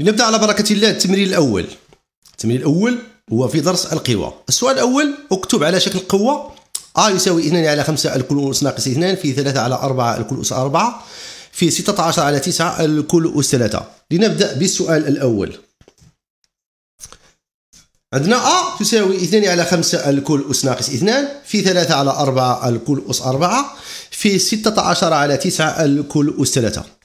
لنبدا على بركه الله التمرين الاول التمرين الاول هو في درس القوى السؤال الاول اكتب على شكل قوه ا يساوي 2 على 5 الكل أس ناقص 2 في 3 على 4 الكل أس 4 في 16 على 9 الكل أس 3 لنبدا بالسؤال الاول عندنا أ تساوي 2 على 5 الكل أس ناقص 2 في 3 على 4 الكل أس 4 في 16 على 9 الكل أس 3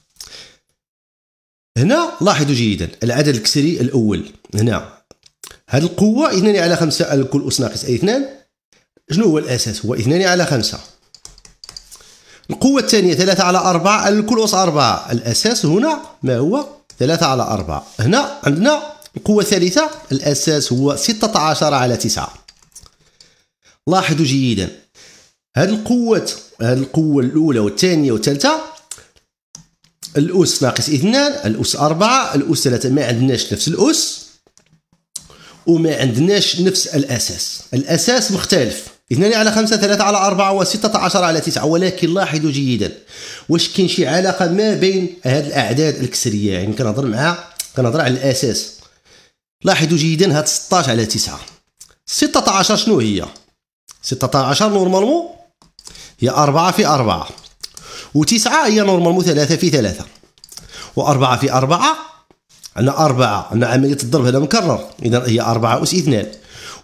هنا لاحظوا جيدا العدد الكسري الاول هنا هذه القوه 2 على 5 الكل اس ناقص اي 2 شنو هو الاساس هو 2 على 5 القوه الثانيه 3 على 4 الكل اس 4 الاساس هنا ما هو 3 على 4 هنا عندنا القوه الثالثه الاساس هو 16 على 9 لاحظوا جيدا هذه القوة هذه القوة الأولى والثانية والثالثة الأس ناقص اثنان الأس أربعة الأس ثلاثة ما عندناش نفس الأس وما عندناش نفس الأساس الأساس مختلف اثنان على خمسة ثلاثة على أربعة وستة عشر على تسعة ولكن لاحظوا جيدا واش كاين شي علاقة ما بين هاد الأعداد الكسرية يعني كنهضر مع كنهضر على الأساس لاحظوا جيدا هاد 16 على 9 16 شنو هي 16 نورمالمون هي 4 في 4 وتسعة هي نورمالمون ثلاثة في ثلاثة وأربعة في أربعة عندنا أربعة عندنا عملية الضرب هذا مكرر إذا هي أربعة أس اثنان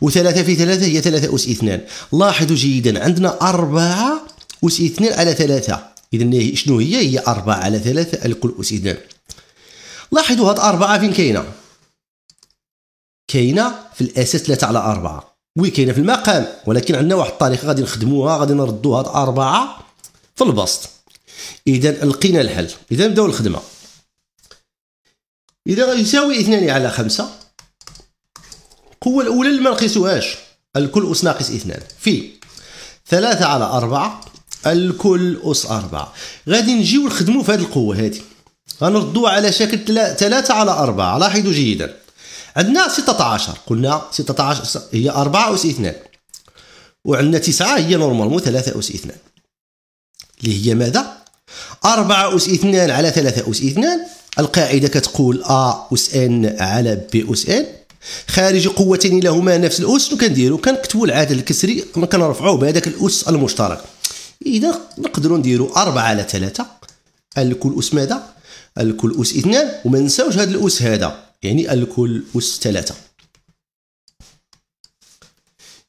وثلاثة في ثلاثة هي ثلاثة أس اثنان لاحظوا جيدا عندنا أربعة أس اثنان على ثلاثة إذا شنو هي هي أربعة على ثلاثة الكل أس اثنان لاحظوا هاد أربعة فين كاينة كاينة في الأساس ثلاثة على أربعة وي كاينة في المقام ولكن عندنا واحد الطريقة غادي نخدموها غادي نردوها هاد أربعة في البسط اذا لقينا الحل اذا نبداو الخدمه اذا يساوي اثنان على خمسة القوه الاولى اللي ما نقيسوهاش الكل اس ناقص اثنان في ثلاثة على أربعة الكل أس أربعة غادي نجيو نخدمو في هذه القوة هذه غنردوها على شكل ثلاثة على أربعة لاحظوا جيدا عندنا 16 قلنا 16 هي 4 أس 2 وعندنا 9 هي نورمالمون 3 أس 2 اللي هي ماذا 4 أس 2 على 3 أس 2 القاعدة كتقول أ أس ان على بي أس ان خارج قوتين لهما نفس الأس شنو كنديرو كنكتبو العدد الكسري كنرفعوه بهذاك الأس المشترك إذا نقدرو نديرو 4 على 3 الكل أس ماذا؟ الكل أس 2 وما نساوش هذا الأس هذا يعني الكل أس 3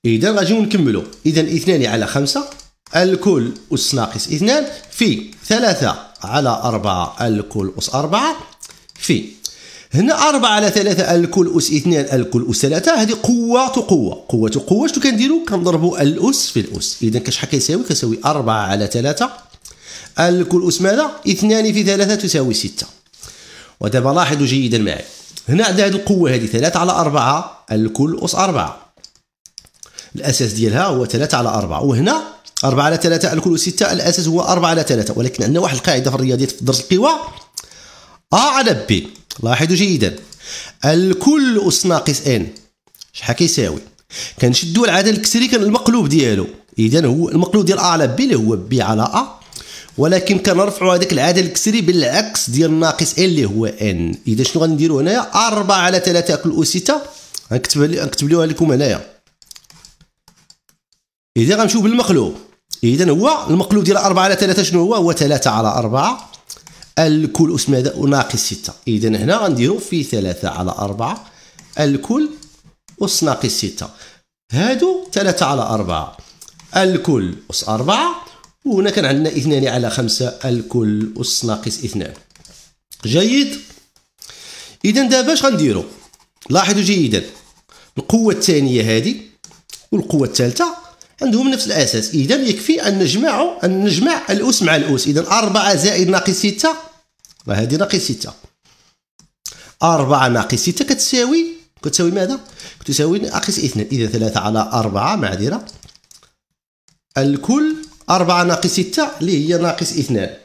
إذا غادي نكملو إذا 2 على 5 الكل أس ناقص اثنان في ثلاثة على أربعة الكل أس أربعة في هنا أربعة على ثلاثة الكل أس اثنان الكل أس ثلاثة هذه قوة قوة قوة قوة شنو كنديرو كنضربو الأس في الأس إذا كشحال كيساوي كيساوي أربعة على ثلاثة الكل أس ماذا اثنان في ثلاثة تساوي ستة ودابا لاحظوا جيدا معي هنا عندنا هذه القوة هذه ثلاثة على أربعة الكل أس أربعة الأساس ديالها هو ثلاثة على أربعة وهنا 4 على 3 الكل 6 الاساس هو 4 على 3 ولكن عندنا واحد القاعده في الرياضيات في درس القوى ا على بي لاحظوا جيدا الكل اس ناقص ان شحال كيساوي كنشدوا العدد الكسري كان المقلوب ديالو اذا هو المقلوب ديال ا على بي اللي هو بي على ا ولكن كنرفعوا هذاك العدد الكسري بالعكس ديال ناقص ان اللي هو ان اذا شنو غنديروا هنايا 4 على 3 اكل او 6 غنكتب لكم هنايا اذا غنمشيو بالمقلوب اذا هو المقلوب ديال 4 على 3 شنو هو هو 3 على 4 الكل اس ماذا ناقص 6 اذا هنا غنديرو في 3 على 4 الكل اس ناقص 6 هادو 3 على 4 الكل اس 4 وهنا كان عندنا 2 على 5 الكل اس ناقص 2 جيد اذا دابا اش غنديرو لاحظوا جيدا القوه الثانيه هذه والقوه الثالثه عندهم نفس الاساس اذا يكفي ان نجمع ان نجمع الاس مع الاس اذا 4 زائد ناقص 6 هذه ناقص 6 4 ناقص 6 كتساوي كتساوي ماذا كتساوي ناقص 2 اذا 3 على 4 معذره الكل 4 ناقص 6 اللي هي ناقص 2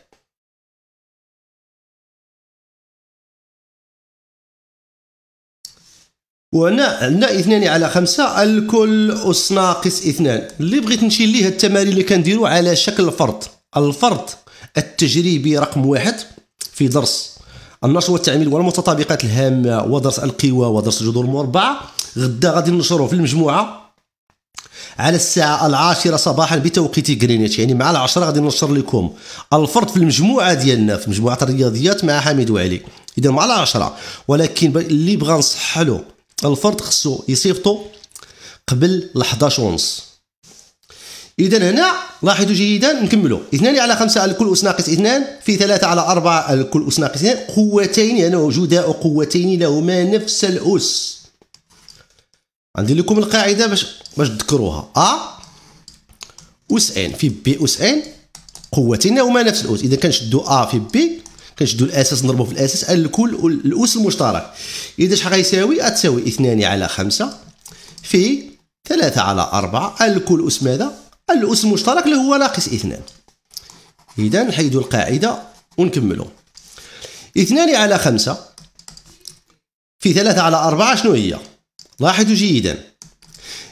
وهنا عندنا اثنان على خمسة الكل أس ناقص اثنان اللي بغيت نمشي ليه التمارين اللي كنديرو على شكل فرض الفرض التجريبي رقم واحد في درس النشر والتعميل والمتطابقات الهامة ودرس القوى ودرس الجذور المربعة غدا غادي ننشروه في المجموعة على الساعة العاشرة صباحا بتوقيت غرينيتش يعني مع العشرة غادي ننشر لكم الفرض في المجموعة ديالنا في مجموعة الرياضيات مع حميد وعلي إذا مع العشرة ولكن اللي بغى نصح له الفرد خصو يصيفطو قبل لحداش 11 ونص اذا هنا لاحظوا جيدا نكملوا 2 على 5 الكل اس ناقص 2 في 3 على 4 الكل اس ناقص 2 قوتين يعني جداء قوتين لهما نفس الاس عندي لكم القاعده باش باش تذكروها ا اس ان في بي اس ان قوتين لهما نفس الاس اذا كنشدوا ا في بي كنشدوا الاساس نضربوه في الاساس الكل الاس المشترك اذا شحال غيساوي غتساوي 2 على 5 في 3 على 4 الكل اس ماذا الاس المشترك اللي هو ناقص 2 اذا نحيدوا القاعده ونكملوا 2 على 5 في 3 على 4 شنو هي لاحظوا جيدا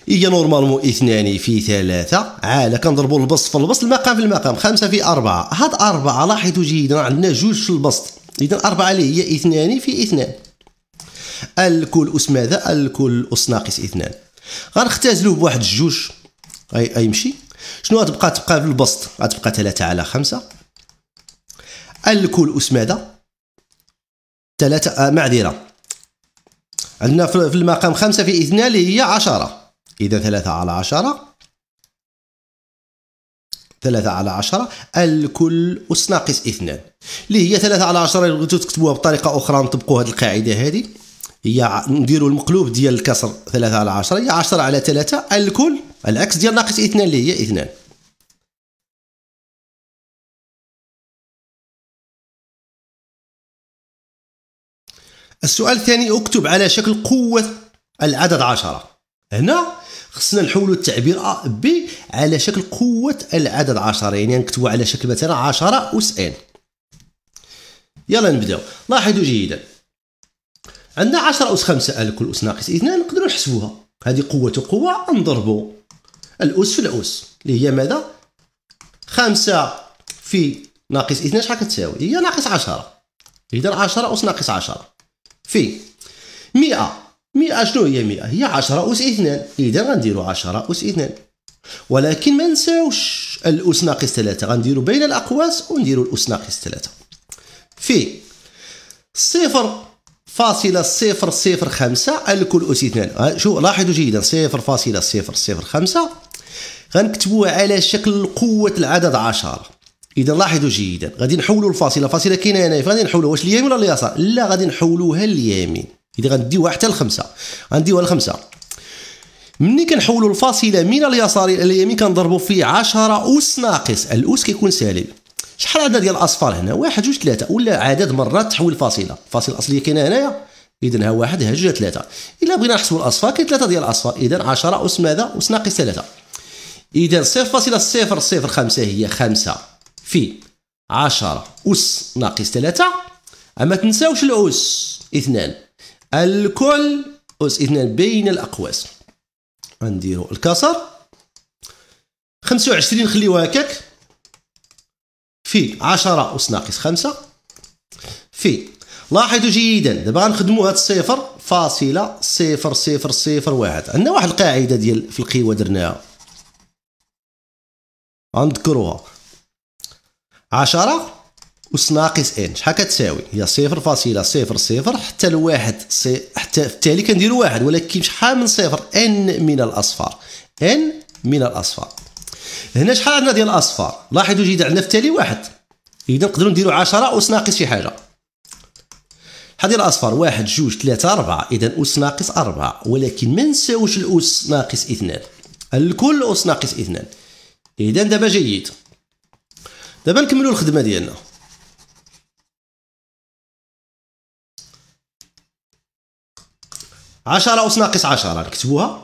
هي نورمالمون اثنان في ثلاثة عالة كنضربوا البسط في البسط المقام في المقام خمسة في أربعة هاد أربعة لاحظوا جيدا عندنا جوج في البسط إذا أربعة اللي هي اثنان في اثنان الكل أس ماذا الكل أس ناقص اثنان غنختازلو بواحد الجوج أي أيمشي شنو غتبقى تبقى في البسط غتبقى ثلاثة على خمسة الكل أس ماذا ثلاثة آه، معذرة عندنا في المقام خمسة في اثنان اللي هي عشرة إذا ثلاثة على عشرة ثلاثة على عشرة الكل أس ناقص اثنان اللي هي ثلاثة على عشرة اللي تكتبوها بطريقة أخرى نطبقوا هذه القاعدة هذه هي نديروا المقلوب ديال الكسر ثلاثة على عشرة هي عشرة على ثلاثة الكل العكس ديال ناقص اثنان اللي هي اثنان السؤال الثاني اكتب على شكل قوة العدد عشرة هنا خصنا نحولوا التعبير ا ب على شكل قوه العدد 10 يعني نكتبوا على شكل مثلا 10 اس ان يلا نبداو لاحظوا جيدا عندنا 10 اس 5 كل اس ناقص 2 نقدروا نحسبوها هذه قوه قوه نضربوا الاس في الاس اللي هي ماذا 5 في ناقص 2 شحال كتساوي هي ناقص 10 اذا 10 اس ناقص 10 في 100 100 شنو هي 100 هي 10 أس 2 إذا غنديروا 10 أس 2 ولكن ما نساوش الأس ناقص 3 غنديروا بين الأقواس ونديروا الأس ناقص 3 في صفر فاصلة صفر صفر خمسة الكل أس اثنان شو لاحظوا جيدا صفر فاصلة صفر صفر خمسة غنكتبوها على شكل قوة العدد عشرة إذا لاحظوا جيدا غادي نحولوا الفاصلة فاصلة كاينة هنا فغادي نحولوا واش اليمين ولا اليسار لا غادي نحولوها اليمين اذا غنديوها حتى لخمسه غنديوها لخمسه ملي كنحولوا الفاصله من اليسار الى اليمين كنضربوا فيه 10 اس ناقص الاس كيكون سالب شحال عدد ديال الاصفار هنا واحد جوج ثلاثه ولا عدد مرات تحول الفاصله الفاصله الاصليه كاينه هنايا اذا ها واحد ها جوج ثلاثه الا بغينا نحسبوا الاصفار كاين ثلاثه ديال الاصفار اذا 10 اس ماذا اس ناقص ثلاثه اذا 0.005 هي 5 في 10 اس ناقص ثلاثه اما تنساوش الاس اثنان الكل أس اثنان بين الأقواس غنديرو الكسر خمسة وعشرين نخليوها هكاك في عشرة أس ناقص خمسة في لاحظوا جيدا دابا غنخدموا هاد الصفر فاصلة صفر صفر صفر واحد عندنا واحد القاعدة ديال في القوى درناها غنذكروها عشرة أس ناقص إن شحال كتساوي هي صفر فاصلة صفر صفر حتى الواحد سي... حتى في التالي كنديرو واحد ولكن شحال من صفر إن من الأصفار إن من الأصفار هنا شحال عندنا ديال الأصفار لاحظوا جيدا عندنا في التالي واحد إذا نقدرو نديرو 10 أس ناقص شي حاجة هادي الأصفار واحد جوج ثلاثة أربعة إذا أس ناقص أربعة ولكن ما نساوش الأس ناقص اثنان الكل أس ناقص اثنان إذا دابا جيد دابا نكملو الخدمة ديالنا 10 أس ناقص 10 نكتبوها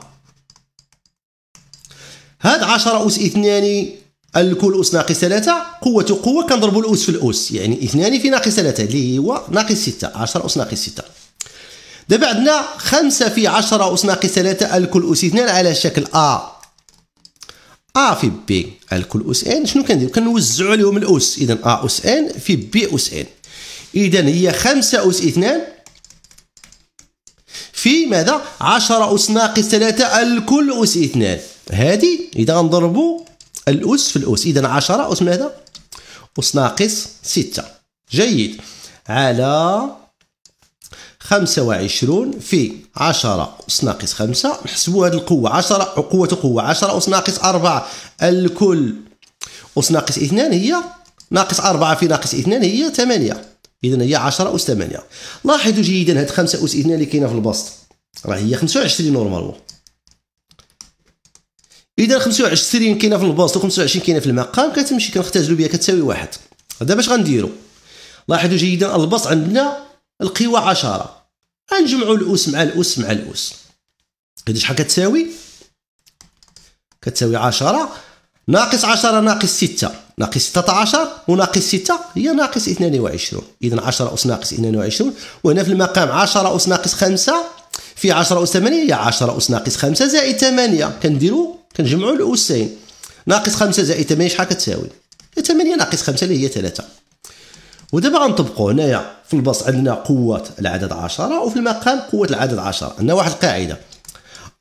هاد 10 أس 2 الكل أس ناقص 3 قوة قوة كنضربوا الأس في الأس يعني 2 في ناقص 3 اللي هو ناقص 6 10 أس ناقص 6 دابا عندنا 5 في 10 أس ناقص 3 الكل أس 2 على شكل أ ا في بي الكل اس ان شنو كندير كنوزعوا عليهم الاس اذا ا اس ان في بي اس ان اذا هي 5 اس 2 في ماذا 10 أس ناقص 3 الكل أس 2 هذه إذا غنضربوا الأس في الأس إذا 10 أس ماذا أس ناقص 6 جيد على 25 في 10 أس ناقص 5 نحسبوا هذه القوة 10 قوة قوة 10 أس ناقص 4 الكل أس ناقص 2 هي ناقص 4 في ناقص 2 هي 8 اذا هي 10 اس 8 لاحظوا جيدا هاد 5 اس 2 اللي كاينه في البسط راه هي 25 نورمالمون اذا 25 كاينه في البسط و 25 كاينه في المقام كتمشي كنختزلوا بها كتساوي واحد دابا اش غنديروا لاحظوا جيدا البسط عندنا القوى 10 غنجمعوا الاس مع الاس مع الاس هذه شحال كتساوي كتساوي 10 ناقص 10 ناقص 6 ناقص 16 وناقص 6 هي ناقص 22 اذا 10 اس ناقص 22 وهنا في المقام 10 اس ناقص 5 في 10 اس 8 هي 10 اس ناقص 5 زائد 8 كنديروا كنجمعوا الاسين ناقص 5 زائد 8 شحال كتساوي 8 ناقص 5 اللي هي 3 ودابا غنطبقوا هنايا في البسط عندنا قوة العدد 10 وفي المقام قوة العدد 10 عندنا واحد القاعدة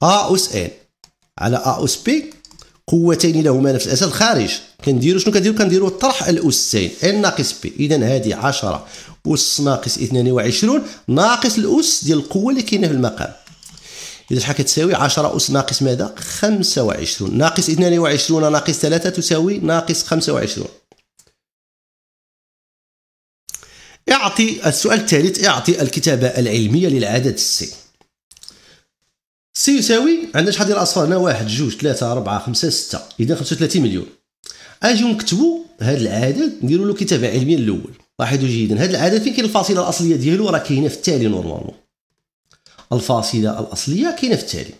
أ أس ان على أ أس بي قوتين لهما نفس الاساس الخارج كنديرو شنو كنديرو كنديرو طرح الاسين ان ناقص بي اذا هذه 10 اس ناقص 22 ناقص الاس ديال القوه اللي كاينه في المقام اذا شحال كتساوي 10 اس ناقص ماذا 25 ناقص 22 ناقص 3 تساوي ناقص 25 اعطي السؤال الثالث اعطي الكتابه العلميه للعدد السي سي يساوي عندنا شحال ديال الاصفار هنا واحد جوج ثلاثة أربعة خمسة ستة إذا 35 مليون أجيو نكتبوا هذا العدد نديروا له كتابة علمية الأول لاحظوا جيدا هذا العدد فين كاين الفاصلة الأصلية ديالو راه كاينة في التالي نورمالمون الفاصلة الأصلية كاينة في التالي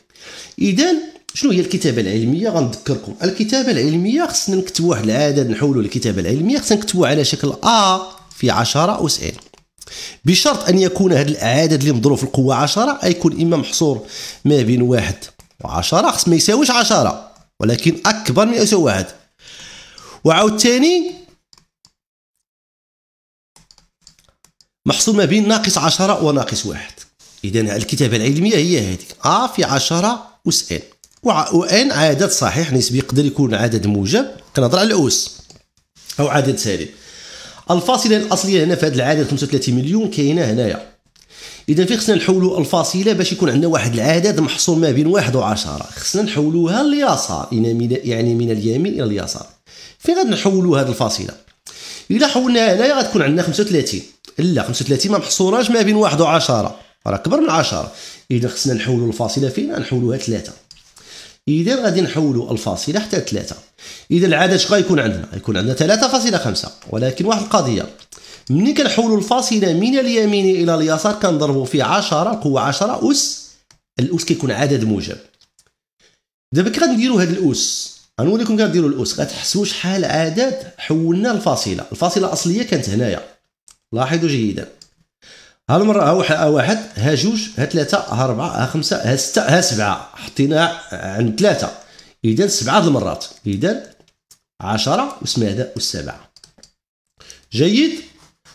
إذا شنو هي الكتابة العلمية غنذكركم الكتابة العلمية خصنا نكتبوا واحد العدد نحولوا للكتابة العلمية خصنا نكتبوا على شكل أ في عشرة أس إن بشرط ان يكون هذا العدد اللي مضروب في القوه 10 يكون اما محصور ما بين واحد و10 خص ما يساويش 10 ولكن اكبر من يساوي واحد وعاوتاني محصور ما بين ناقص 10 وناقص واحد اذا الكتابه العلميه هي هذيك ا آه، في 10 اس ان وان عدد صحيح نسبي يقدر يكون عدد موجب كنهضر على الاس او عدد سالب الفاصله الاصليه هنا في هذا العدد 35 مليون كاينه هنايا اذا في خصنا نحولوا الفاصله باش يكون عندنا واحد العدد محصور ما بين واحد و10 خصنا نحولوها لليسار يعني من اليمين الى اليسار فين غادي نحولوا هذه الفاصله الا حولناها هنايا غتكون عندنا 35 لا 35 ما محصوراش ما بين واحد و10 راه كبر من 10 اذا خصنا نحولوا الفاصله فين نحولوها 3 اذا غادي نحولوا الفاصله حتى ثلاثة اذا العدد شنو غيكون عندنا يكون عندنا ثلاثة فاصلة خمسة ولكن واحد القضيه ملي كنحولوا الفاصله من اليمين الى اليسار كنضربوا في 10 القوه 10 اس الاس كيكون عدد موجب دابا كي غنديروا هذا الاس غنوريكم كنديروا الاس غتحسوا شحال عدد حولنا الفاصله الفاصله الاصليه كانت هنايا لاحظوا جيدا ها المره ها واحد ها جوج ها ثلاثه ها اربعه ها خمسه ها سته ها سبعه حطيناها عند ثلاثه اذا سبعه المرات اذا عشرة واسم هذا والسبعه جيد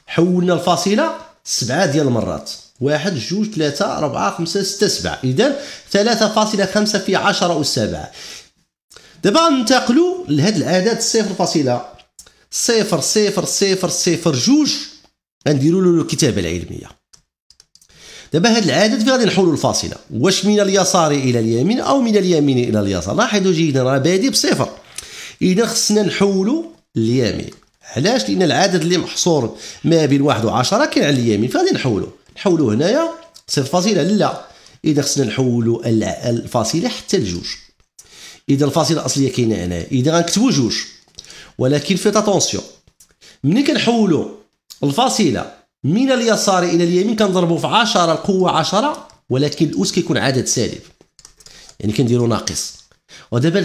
حولنا الفاصله سبعه ديال المرات واحد جوج ثلاثة أربعة خمسة ستة سبعة إذا ثلاثة فاصلة خمسة في عشرة والسبعة دابا ننتقلوا لهاد العدد صفر فاصلة صفر صفر صفر صفر جوج غنديروا له الكتابة العلمية دابا هذه العدد فين غادي نحولوا الفاصله واش من اليسار الى اليمين او من اليمين الى اليسار لاحظوا جيدا راه بادي بصفر اذا خصنا نحولوا اليمين علاش لان العدد اللي محصور ما بين واحد وعشرة كاين على اليمين فغادي نحولو نحولو هنايا صفر فاصله لا اذا خصنا نحولو الفاصله حتى لجوج اذا الفاصله الاصليه كاينه هنايا اذا غنكتبو جوج ولكن فيت اتونسيون ملي كنحولو الفاصله من اليسار الى اليمين كنضربوا في 10 القوه 10 ولكن الاس كيكون عدد سالب يعني كنديروا ناقص ودابا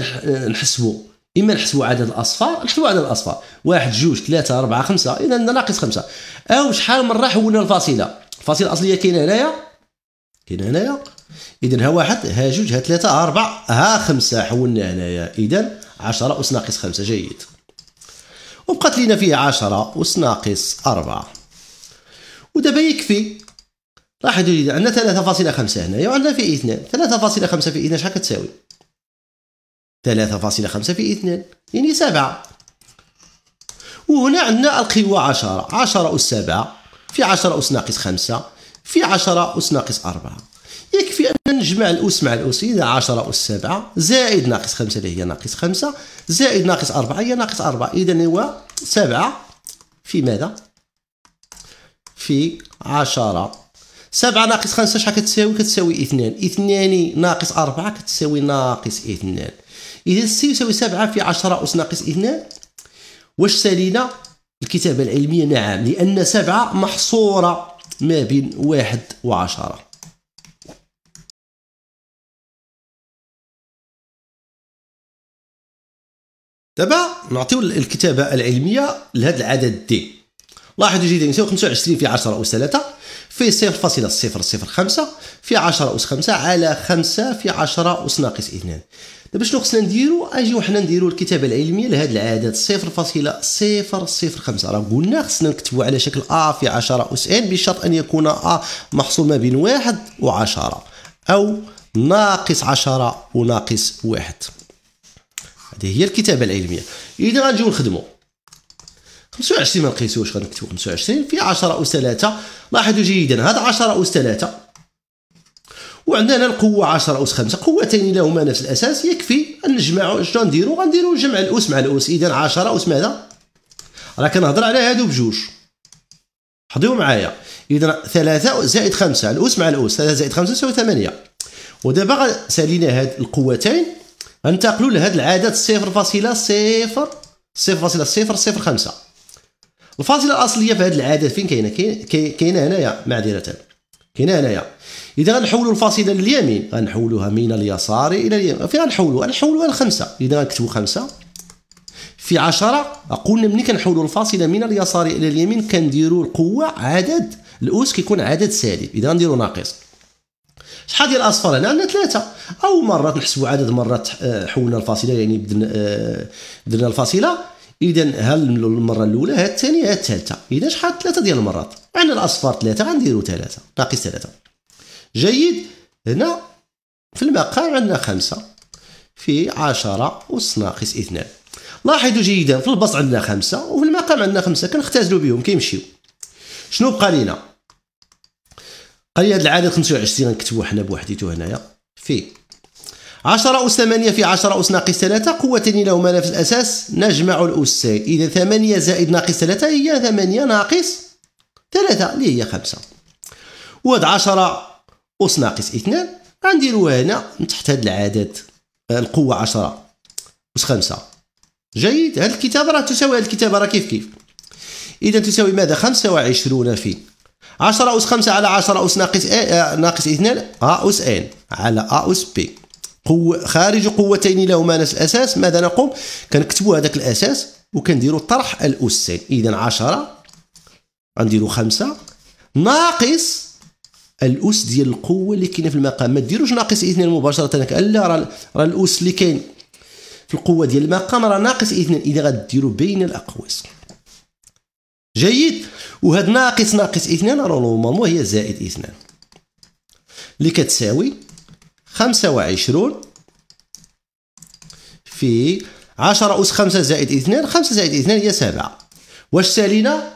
نحسبوا اما نحسبوا عدد الاصفار نحسبوا عدد الاصفار واحد جوج ثلاثه اربعه خمسه اذا ناقص خمسه او شحال مره حولنا الفاصله الفاصله الاصليه كاينه هنايا كاينه هنايا اذا ها واحد ها جوج ها ثلاثه ها اربعه ها خمسه حولنا هنايا اذا 10 اس ناقص خمسه جيد وبقات لينا فيه 10 اس ناقص 4 ودابا يكفي راح تجد عندنا 3.5 هنايا وعندنا في اثنان 3.5 في اثنان شحال كتساوي 3.5 في اثنان يعني سبعة وهنا عندنا القوة 10 10 أس 7 في 10 أس ناقص 5 في 10 أس ناقص 4 يكفي أن نجمع الأس مع الأس إذا 10 أس 7 زائد ناقص 5 اللي هي ناقص 5 زائد ناقص 4 هي ناقص 4 إذا هو 7 في ماذا؟ في عشرة سبعة ناقص خمسة شحال كتساوي كتساوي اثنان اثنان ناقص أربعة كتساوي ناقص اثنان إذا سي يساوي سبعة في عشرة أس ناقص اثنان واش سالينا الكتابة العلمية نعم لأن سبعة محصورة ما بين واحد وعشرة دابا نعطيو الكتابة العلمية لهذا العدد دي لاحظوا جيدا يساوي 25 في 10 أس 3 في 0.005 في 10 أس 5 على 5 في 10 أس ناقص 2 دابا شنو خصنا نديرو اجيو حنا نديرو الكتابه العلميه لهاد العدد 0.005 راه قلنا خصنا نكتبو على شكل ا في 10 اس ان بشرط ان يكون ا محصول ما بين 1 و10 او ناقص 10 وناقص 1 هذه هي الكتابه العلميه اذا غنجيو نخدمو 25 ما لقيتوش غنكتبو 25 في 10 أس 3 لاحظوا جيدا هاد 10 أس 3 وعندنا القوة 10 أس 5 قوتين لهما نفس الأساس يكفي أن نجمعو شنو نديرو غنديرو جمع الأس مع الأس إذا 10 أس ماذا راه كنهضر على هادو بجوج حضيو معايا إذا 3 زائد 5 الأس مع الأس 3 زائد 5 تساوي 8 ودابا سالينا هاد القوتين غنتقلو لهاد العدد 0.0 0.0 0.005 الفاصله الاصليه في هذه العاده فين كاينه كاينه هنايا معذره كاينه هنايا اذا غنحولوا الفاصله لليمين غنحولوها من اليسار الى اليمين فين غنحولوا غنحولوها لخمسه اذا غنكتبوا خمسه في عشرة قلنا ملي كنحولوا الفاصله من اليسار الى اليمين كنديروا القوه عدد الاس كيكون عدد سالب اذا غنديروا ناقص شحال ديال الاصفر هنا عندنا ثلاثه او مرات نحسبوا عدد مرات آه، حولنا الفاصله يعني آه، درنا الفاصله اذا ها المره الاولى ها الثانيه ها الثالثه اذا شحال ثلاثه ديال المرات عندنا الاصفر ثلاثه غنديروا ثلاثه ناقص ثلاثه جيد هنا في المقام عندنا خمسه في 10 اس ناقص اثنان لاحظوا جيدا في البسط عندنا خمسه وفي المقام عندنا خمسه كنختزلوا بهم كيمشيو شنو بقى لينا قال لي هذا العدد 25 غنكتبوه حنا بوحديته هنايا في 10 أس 8 في 10 أس ناقص 3 قوتان لهما نفس الأساس نجمع الأس إذا 8 زائد ناقص 3 هي 8 ناقص 3 اللي هي 5 وهاد 10 أس ناقص 2 غنديروها هنا من تحت هاد العدد القوة 10 أس 5 جيد هاد الكتابة راه تساوي هاد الكتابة راه كيف كيف إذا تساوي ماذا 25 في 10 أس 5 على 10 أس ناقص آه، ناقص 2 أ أس ان على أ أس بي قوه خارج قوتين لهما نفس الاساس ماذا نقوم كنكتبوا هذاك الاساس وكنديروا طرح الاسين اذا 10 غنديروا 5 ناقص الاس ديال القوه اللي كاينه في المقام ما ديروش ناقص اثنين مباشره لا راه راه الاس اللي كاين في القوه ديال المقام راه ناقص اثنين اذا غديروا بين الاقواس جيد وهذا ناقص ناقص اثنين راه نورمالمون هي زائد اثنين اللي كتساوي 25 في 10 أس 5 زائد 2 5 زائد 2 هي 7 واش سالينا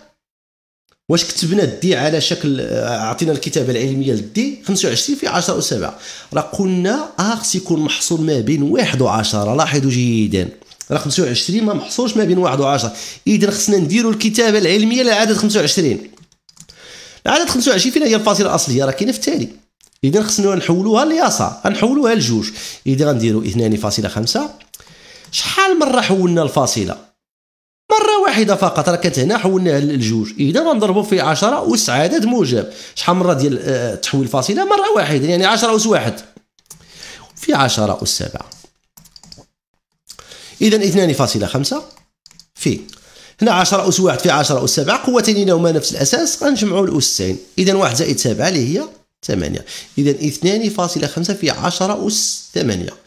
واش كتبنا الدي على شكل آه، عطينا الكتابه العلميه للدي 25 في 10 أس 7 راه قلنا ا آه، خص يكون محصور ما بين 1 و 10 لاحظوا جيدا راه 25 ما محصورش ما بين 1 و 10 اذا خصنا نديروا الكتابه العلميه لعدد 25 العدد 25 فين هي الفاصله الاصليه راه كاينه في التالي اذا خصنا نحولوها لليسار نحولوها لجوج اذا غنديروا 2.5 شحال مره حولنا الفاصله مره واحده فقط راه كانت هنا حولناها لجوج اذا غنضربوا في 10 اس عدد موجب شحال مره ديال آه، تحويل الفاصله مره واحده يعني 10 اس واحد في 10 اس 7 اذا 2.5 في هنا 10 اس 1 في 10 اس 7 قوتين لهما نفس الاساس غنجمعوا الاسين اذا 1 زائد 7 اللي هي 8 إذا 2.5 في 10 أس 8